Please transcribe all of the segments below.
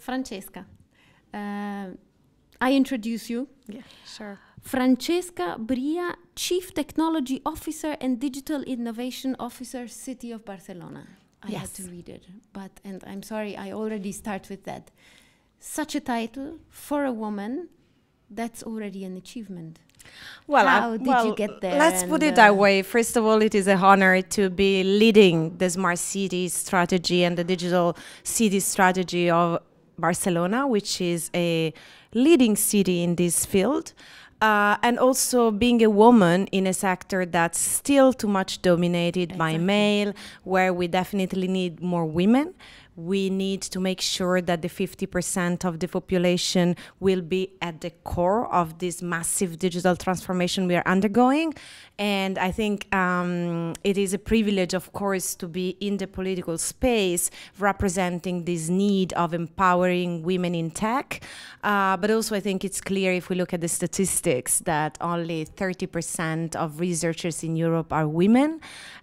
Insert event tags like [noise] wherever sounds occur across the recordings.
Francesca. Uh, I introduce you. Yeah, sure. Francesca Bria, Chief Technology Officer and Digital Innovation Officer, City of Barcelona. I yes. had to read it, but and I'm sorry, I already start with that. Such a title for a woman, that's already an achievement. Well, how uh, did well, you get there? Let's put it uh, that way. First of all, it is an honor to be leading the smart city strategy and the digital city strategy of Barcelona, which is a leading city in this field. Uh, and also being a woman in a sector that's still too much dominated exactly. by male, where we definitely need more women we need to make sure that the 50% of the population will be at the core of this massive digital transformation we are undergoing. And I think um, it is a privilege, of course, to be in the political space representing this need of empowering women in tech. Uh, but also, I think it's clear if we look at the statistics that only 30% of researchers in Europe are women,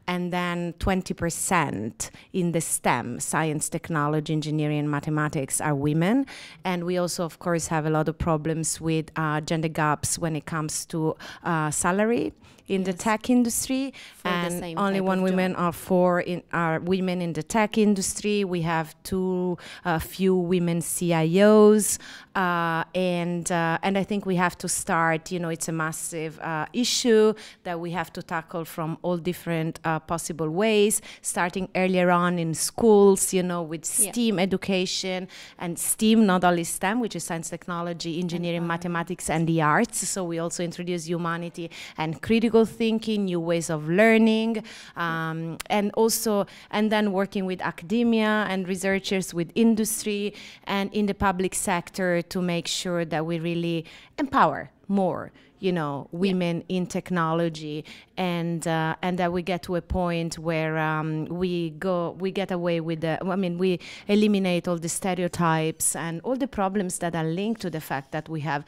and then 20% in the STEM, science, technology technology, engineering, and mathematics are women. And we also, of course, have a lot of problems with uh, gender gaps when it comes to uh, salary in yes. the tech industry, for and only one women job. are four in are women in the tech industry. We have a uh, few women CIOs, uh, and uh, and I think we have to start. You know, it's a massive uh, issue that we have to tackle from all different uh, possible ways, starting earlier on in schools. You know, with STEAM yeah. education and STEAM, not only STEM, which is science, technology, engineering, and mathematics, and the arts. So we also introduce humanity and critical critical thinking, new ways of learning, um, and also, and then working with academia and researchers with industry and in the public sector to make sure that we really empower more you know women yeah. in technology and uh, and that we get to a point where um, we go we get away with the i mean we eliminate all the stereotypes and all the problems that are linked to the fact that we have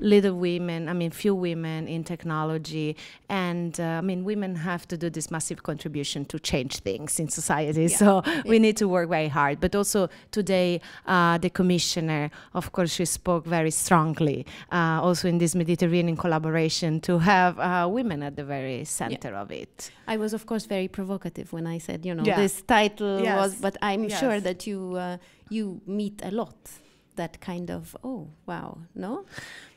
little women, I mean, few women in technology. And uh, I mean, women have to do this massive contribution to change things in society. Yeah. [laughs] So yeah. we need to work very hard. But also today, uh, the commissioner, of course, she spoke very strongly uh, also in this Mediterranean collaboration to have uh, women at the very center yeah. of it. I was, of course, very provocative when I said, you know, this title yes. was, but I'm yes. sure that you, uh, you meet a lot that kind of, oh, wow, no?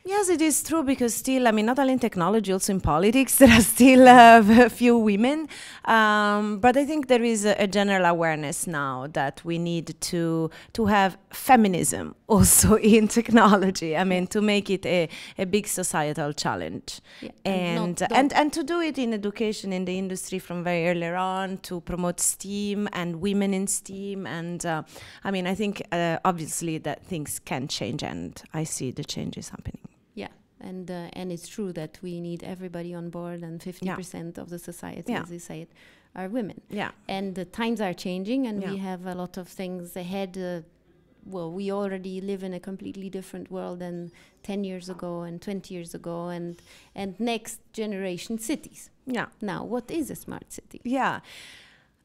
Yes, it is true because still, I mean, not only in technology, also in politics, [laughs] there are still uh, a few women. Um, but I think there is a, a, general awareness now that we need to to have feminism [laughs] also in technology. I mean, to make it a, a big societal challenge, yeah, and and, and and to do it in education in the industry from very early on to promote STEAM and women in STEAM. And uh, I mean, I think uh, obviously that things can change, and I see the changes happening and uh, and it's true that we need everybody on board and 50% yeah. of the society yeah. as you say it are women yeah and the times are changing and yeah. we have a lot of things ahead uh, well we already live in a completely different world than 10 years ago and 20 years ago and and next generation cities yeah now what is a smart city yeah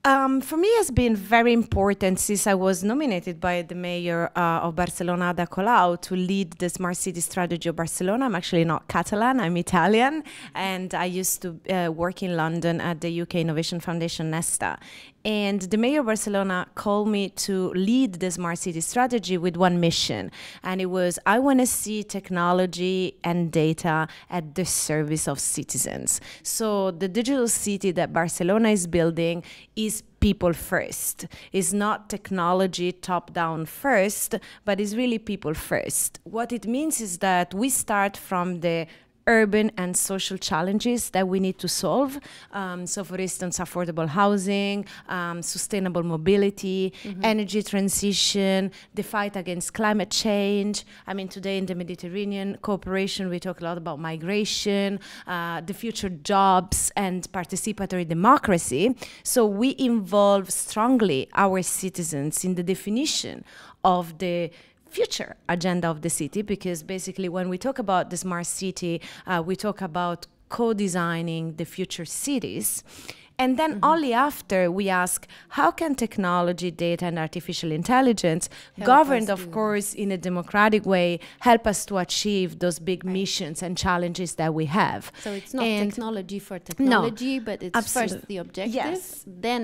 um, for me has been very important since I was nominated by the mayor uh, of Barcelona, Ada Colau, to lead the smart city strategy of Barcelona. I'm actually not Catalan, I'm Italian, and I used to uh, work in London at the UK Innovation Foundation, Nesta. And the mayor of Barcelona called me to lead the smart city strategy with one mission. And it was I want to see technology and data at the service of citizens. So the digital city that Barcelona is building is people first. It's not technology top down first, but it's really people first. What it means is that we start from the urban and social challenges that we need to solve. Um, so, for instance, affordable housing, um, sustainable mobility, mm-hmm. energy transition, the fight against climate change. I mean, today in the Mediterranean cooperation, we talk a lot about migration, uh, the future jobs, and participatory democracy. So, we involve strongly our citizens in the definition of the future agenda of the city because basically when we talk about the smart city uh, we talk about co-designing the future cities and then mm -hmm. only after we ask how can technology, data, and artificial intelligence, help governed, of course, in a democratic way, help us to achieve those big right. missions and challenges that we have. So it's not and technology for technology, no, but it's absolutely. first the objective, yes. then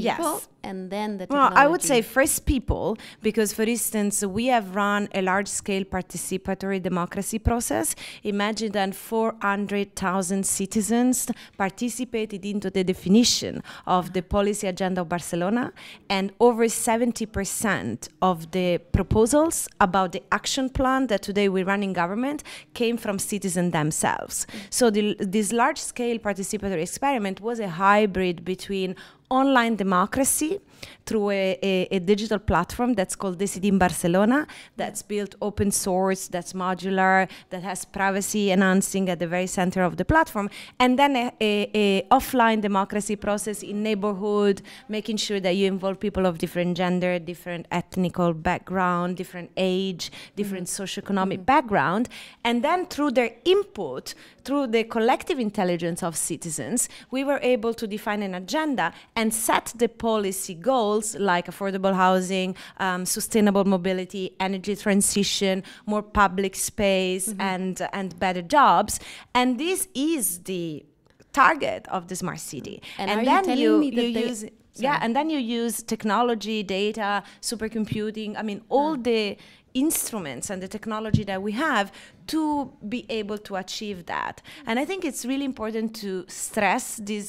people yes. and then the technology. Well, I would say first people, because for instance, we have run a large scale participatory democracy process. Imagine that 400,000 citizens participated into the definition of the policy agenda of Barcelona, and over 70% of the proposals about the action plan that today we run in government came from citizens themselves. Mm. So the, this large scale participatory experiment was a hybrid between online democracy through a, a, a digital platform that's called City in Barcelona, that's built open source, that's modular, that has privacy enhancing at the very center of the platform, and then a, a offline democracy process in neighborhood, making sure that you involve people of different gender, different ethnical background, different age, different mm -hmm. socioeconomic mm -hmm. background, and then through their input, through the collective intelligence of citizens, we were able to define an agenda and set the policy goals goals like affordable housing, um, sustainable mobility, energy transition, more public space, mm -hmm. and and better jobs. And this is the target of the smart city. And, and then you, you, you use Yeah, and then you use technology, data, supercomputing, I mean, mm. all the instruments and the technology that we have to be able to achieve that. Mm. And I think it's really important to stress this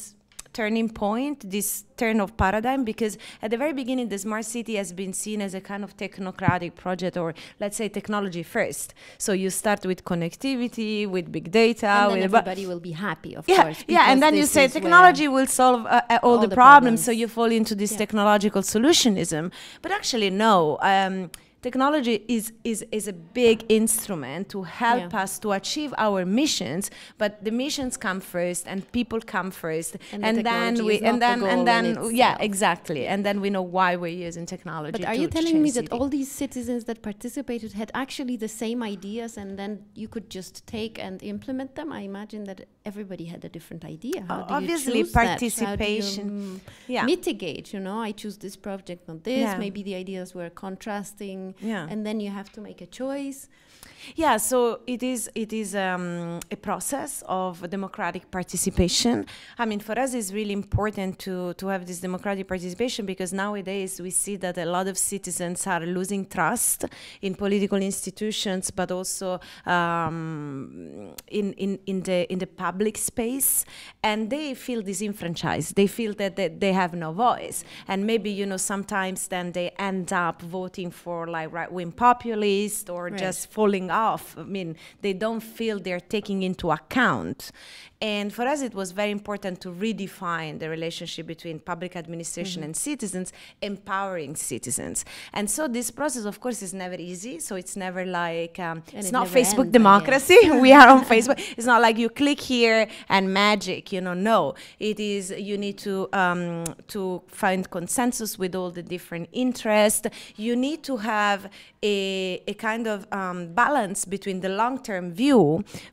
turning point, this turn of paradigm, because at the very beginning, the smart city has been seen as a kind of technocratic project, or let's say technology first. So you start with connectivity, with big data. And then everybody will be happy, of yeah, course. Yeah, and then you say technology will solve uh, uh, all, all, the, the problems, problems, so you fall into this yeah. technological solutionism. But actually, no. Um, technology is is is a big instrument to help yeah. us to achieve our missions but the missions come first and people come first and, and the then we and then the and then yeah exactly and then we know why we're using technology but are you telling me that all these citizens that participated had actually the same ideas and then you could just take and implement them i imagine that everybody had a different idea. How Obviously, participation. You, yeah. Mitigate, you know, I choose this project, not this. Yeah. Maybe the ideas were contrasting. Yeah. And then you have to make a choice. Yeah, so it is it is um, a process of democratic participation. I mean, for us, it's really important to to have this democratic participation because nowadays we see that a lot of citizens are losing trust in political institutions, but also um, in in in the in the public public space and they feel disenfranchised they feel that they, they have no voice and maybe you know sometimes then they end up voting for like right-wing populists or right. just falling off i mean they don't feel they're taking into account and for us, it was very important to redefine the relationship between public administration mm -hmm. and citizens, empowering citizens. And so this process, of course, is never easy. So it's never like, um, it's it not Facebook ends, democracy. [laughs] we are on [laughs] Facebook. It's not like you click here and magic, you know, no. It is, you need to, um, to find consensus with all the different interests. You need to have a, a kind of um, balance between the long-term view.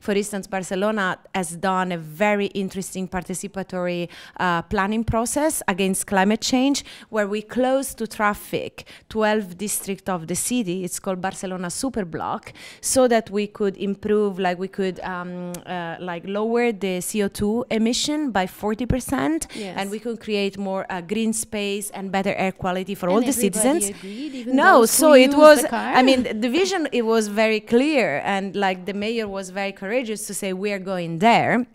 For instance, Barcelona has done a very interesting participatory uh, planning process against climate change, where we closed to traffic 12 district of the city. It's called Barcelona Superblock, so that we could improve, like we could um, uh, like lower the CO2 emission by 40%, yes. and we could create more uh, green space and better air quality for and all the citizens. Agreed, no, so it was. I mean, the vision it was very clear, and like the mayor was very courageous to say we are going there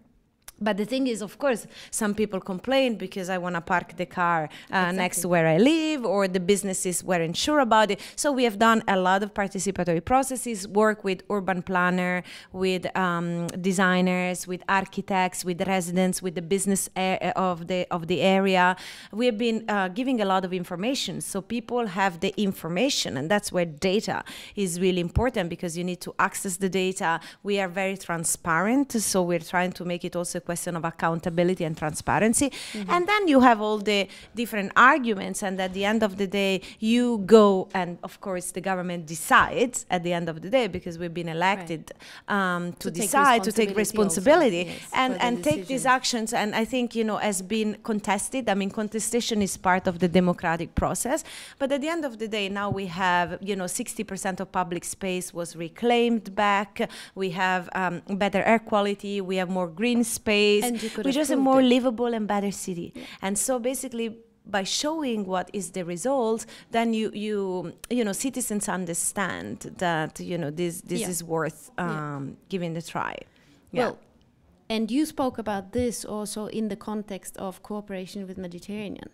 but the thing is, of course, some people complain because I want to park the car uh, exactly. next to where I live, or the businesses weren't sure about it. So we have done a lot of participatory processes, work with urban planner, with um, designers, with architects, with residents, with the business of the of the area. We have been uh, giving a lot of information, so people have the information, and that's where data is really important because you need to access the data. We are very transparent, so we're trying to make it also question of accountability and transparency. Mm -hmm. And then you have all the different arguments, and at the end of the day, you go and of course the government decides at the end of the day because we've been elected right. um, to, to, decide take to take responsibility also, yes, and and the take these actions. And I think you know has been contested. I mean, contestation is part of the democratic process. But at the end of the day, now we have you know 60% of public space was reclaimed back. We have um, better air quality. We have more green space space. We're just a more it. livable and better city. Yeah. And so basically, by showing what is the result, then you you you know citizens understand that you know this this yeah. is worth um, yeah. giving the try. Yeah. Well, and you spoke about this also in the context of cooperation with Mediterranean.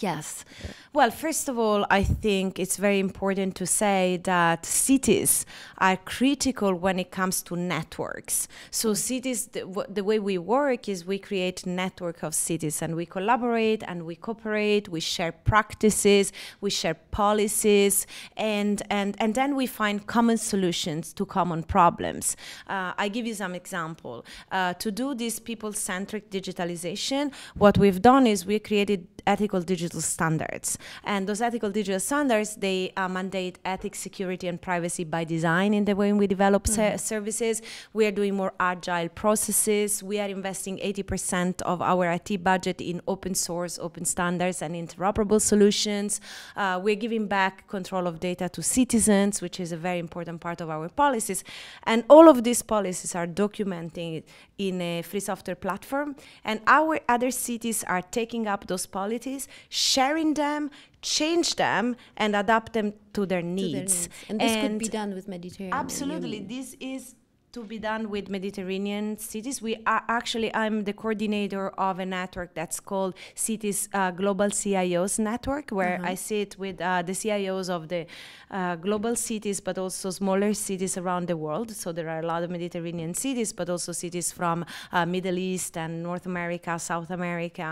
Yes. Well, first of all, I think it's very important to say that cities are critical when it comes to networks. So mm-hmm. cities, the, the, way we work is we create network of cities and we collaborate and we cooperate, we share practices, we share policies, and, and, and then we find common solutions to common problems. Uh, I give you some example. Uh, to do this people-centric digitalization, what we've done is we created ethical digital standards. And those ethical digital standards, they uh, mandate ethics, security, and privacy by design in the way we develop mm -hmm. services. We are doing more agile processes. We are investing 80% of our IT budget in open source, open standards, and interoperable solutions. Uh, we're giving back control of data to citizens, which is a very important part of our policies. And all of these policies are documenting in a free software platform. And our other cities are taking up those policies qualities, sharing them, change them, and adapt them to their needs. To their needs. And this could be done with Mediterranean. Absolutely, this is to be done with Mediterranean cities. We are actually, I'm the coordinator of a network that's called Cities uh, Global CIOs Network, where uh -huh. I sit with uh, the CIOs of the uh, global cities, but also smaller cities around the world. So there are a lot of Mediterranean cities, but also cities from uh, Middle East and North America, South America,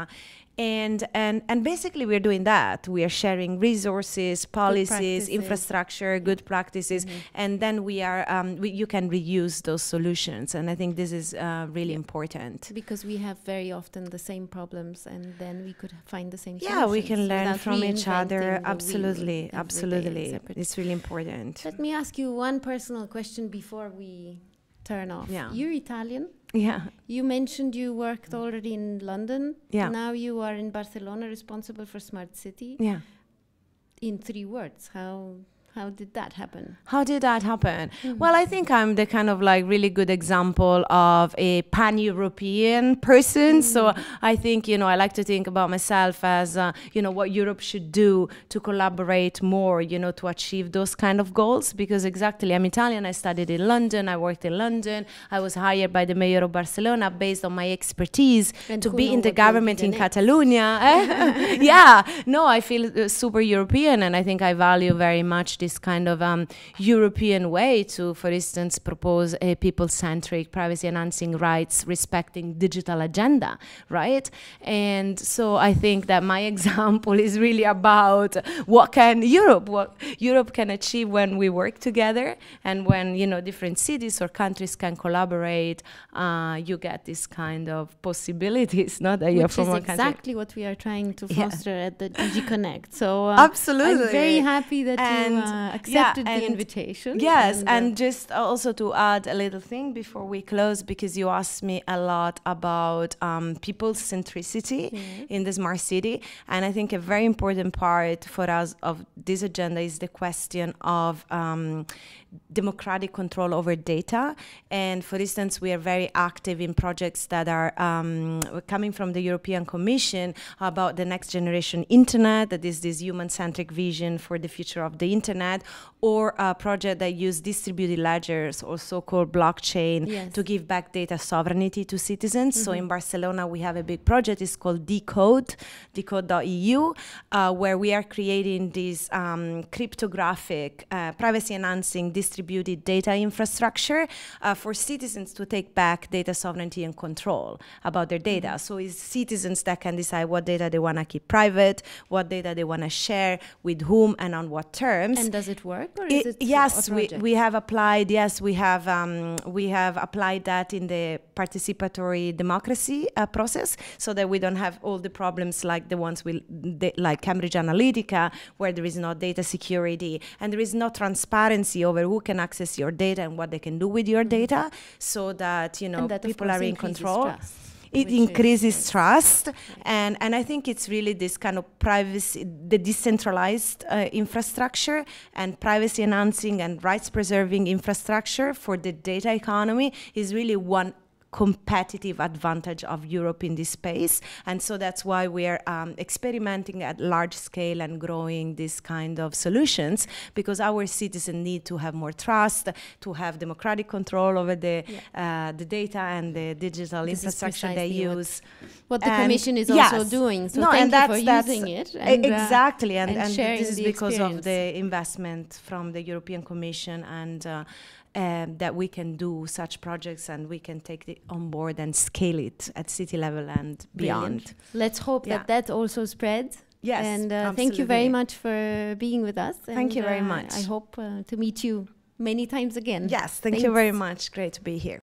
and and and basically we're doing that we are sharing resources policies good infrastructure good practices mm -hmm. and then we are um, we, you can reuse those solutions and i think this is uh, really yeah. important because we have very often the same problems and then we could find the same yeah we can learn from each other absolutely absolutely it's really important let me ask you one personal question before we turn off yeah. you're italian yeah. You mentioned you worked already in London. Yeah. Now you are in Barcelona, responsible for smart city. Yeah. In three words, how how did that happen? How did that happen? Mm-hmm. Well, I think I'm the kind of like really good example of a pan European person. Mm-hmm. So I think, you know, I like to think about myself as, uh, you know, what Europe should do to collaborate more, you know, to achieve those kind of goals. Because exactly, I'm Italian, I studied in London, I worked in London, I was hired by the mayor of Barcelona based on my expertise and to be in the government in Catalonia. [laughs] [laughs] yeah, no, I feel uh, super European and I think I value very much this kind of um, European way to, for instance, propose a people-centric, privacy-enhancing rights, respecting digital agenda, right? And so I think that my [laughs] example is really about what can Europe, what Europe can achieve when we work together and when you know different cities or countries can collaborate. Uh, you get this kind of possibilities, [laughs] not that you're from exactly what we are trying to foster yeah. at the DG Connect. So uh, absolutely, I'm very happy that and uh, uh, accepted yeah, the invitation. Yes, and, uh, and just also to add a little thing before we close, because you asked me a lot about um, people centricity in the smart city, and I think a very important part for us of this agenda is the question of um, democratic control over data. And for instance, we are very active in projects that are um, coming from the European Commission about the next generation internet, that is this human-centric vision for the future of the internet internet or a project that uses distributed ledgers or so-called blockchain yes. to give back data sovereignty to citizens. Mm -hmm. So in mm-hmm. Barcelona, we have a big project. It's called Decode, decode.eu, uh, where we are creating this um, cryptographic, uh, privacy-enhancing distributed data infrastructure uh, for citizens to take back data sovereignty and control about their data. Mm -hmm. So it's citizens that can decide what data they want to keep private, what data they want to share, with whom, and on what terms. And does it work, or it yes? We, we have applied. Yes, we have um, we have applied that in the participatory democracy uh, process, so that we don't have all the problems like the ones we the, like Cambridge Analytica, where there is no data security and there is no transparency over who can access your data and what they can do with your data, so that you know that, people are in control. Stress it Which increases is, trust and and i think it's really this kind of privacy the decentralized uh, infrastructure and privacy enhancing and rights preserving infrastructure for the data economy is really one competitive advantage of Europe in this space. And so that's why we're um, experimenting at large scale and growing this kind of solutions because our citizens need to have more trust, to have democratic control over the, yeah. uh, the data and the digital this infrastructure they use. What, what the and Commission is yes. also doing. So no, thank and you for that's using it. And, uh, exactly. And, uh, and, and this is because experience. of the investment from the European Commission and uh, um, that we can do such projects and we can take it on board and scale it at city level and Brilliant. beyond. Let's hope yeah. that that also spreads. Yes, and uh, thank you very much for being with us. thank you very uh, much. I hope uh, to meet you many times again. Yes, thank Thanks. you very much. Great to be here.